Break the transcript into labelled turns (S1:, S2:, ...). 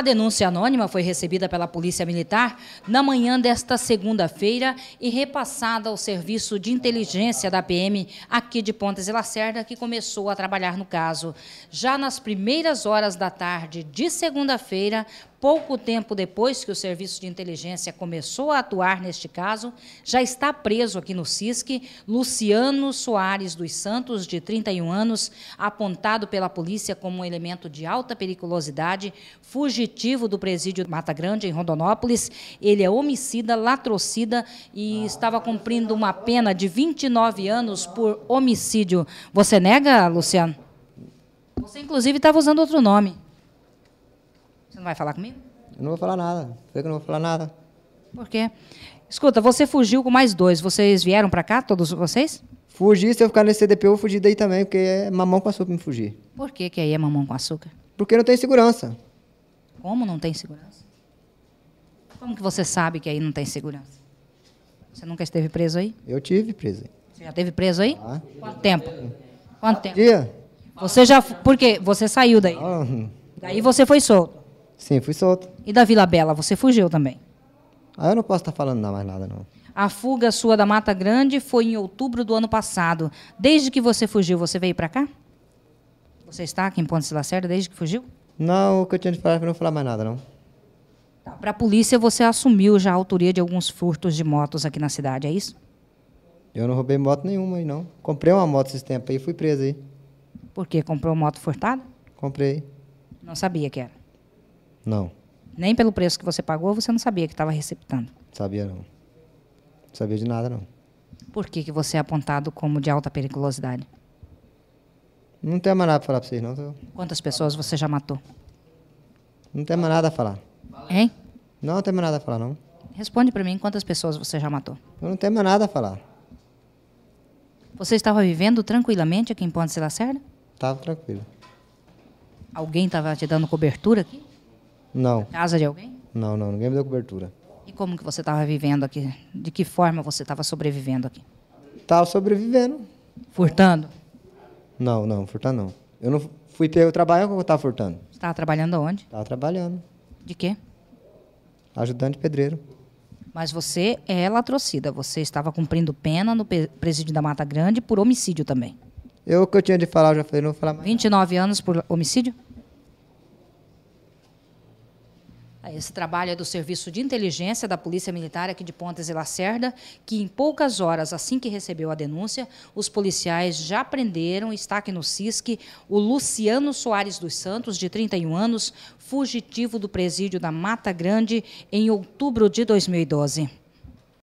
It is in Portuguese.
S1: A denúncia anônima foi recebida pela Polícia Militar na manhã desta segunda-feira e repassada ao Serviço de Inteligência da PM aqui de Pontes e Lacerda, que começou a trabalhar no caso. Já nas primeiras horas da tarde de segunda-feira, pouco tempo depois que o Serviço de Inteligência começou a atuar neste caso, já está preso aqui no CISC Luciano Soares dos Santos, de 31 anos, apontado pela polícia como um elemento de alta periculosidade, fugitivo do presídio Mata Grande, em Rondonópolis. Ele é homicida, latrocida e estava cumprindo uma pena de 29 anos por homicídio. Você nega, Luciano? Você, inclusive, estava usando outro nome não vai falar comigo? Eu não vou falar nada.
S2: Sei que não vou falar nada.
S1: Por quê? Escuta, você fugiu com mais dois. Vocês vieram para cá, todos vocês? Fugir, se eu ficar nesse CDP, eu vou fugir daí também, porque é mamão com açúcar me fugir. Por que, que aí é mamão com açúcar? Porque não tem segurança. Como não tem segurança? Como que você sabe que aí não tem segurança? Você nunca esteve preso aí?
S2: Eu tive preso. Você já esteve
S1: preso aí? Ah. Quanto tempo? Quanto tempo? Dia. Você já. Por quê? Você saiu daí. Ah. Daí você foi solto. Sim, fui solto. E da Vila Bela, você fugiu também? Ah, eu não posso estar tá falando mais nada, não. A fuga sua da Mata Grande foi em outubro do ano passado. Desde que você fugiu, você veio para cá? Você está aqui em Ponte de Lacerda desde que fugiu? Não, o que eu tinha de falar para é não falar mais nada, não. Tá, para a polícia, você assumiu já a autoria de alguns furtos de motos aqui na cidade, é isso?
S2: Eu não roubei moto nenhuma aí, não. Comprei uma moto esses tempos aí e fui preso aí.
S1: Por quê? Comprou moto furtada? Comprei. Não sabia que era. Não. Nem pelo preço que você pagou, você não sabia que estava receptando?
S2: Sabia não. Não sabia de nada, não.
S1: Por que, que você é apontado como de alta periculosidade? Não tem mais nada para falar para vocês, não. Tô... Tá quantas pessoas você já matou? Não tem mais nada a falar. Hein? Não, não tem mais nada a falar, não. Responde para mim, quantas pessoas você já matou? Eu não tenho mais nada a falar. Você estava vivendo tranquilamente aqui em Ponte de Lacerda?
S2: Estava tranquilo.
S1: Alguém estava te dando cobertura aqui?
S2: Não. Na casa de alguém? Não, não, ninguém me deu cobertura.
S1: E como que você estava vivendo aqui? De que forma você estava sobrevivendo aqui? Estava sobrevivendo. Furtando?
S2: Não, não, furtar não. Eu não fui pego trabalho o que eu estava furtando.
S1: Você estava trabalhando onde? Estava trabalhando. De quê?
S2: Ajudante pedreiro.
S1: Mas você é latrocida. Você estava cumprindo pena no presídio da Mata Grande por homicídio também. Eu o que eu tinha de falar, eu já falei, não vou falar mais. 29 anos por homicídio? Esse trabalho é do Serviço de Inteligência da Polícia Militar aqui de Pontes e Lacerda, que em poucas horas, assim que recebeu a denúncia, os policiais já prenderam, está aqui no CISC, o Luciano Soares dos Santos, de 31 anos, fugitivo do presídio da Mata Grande em outubro de 2012.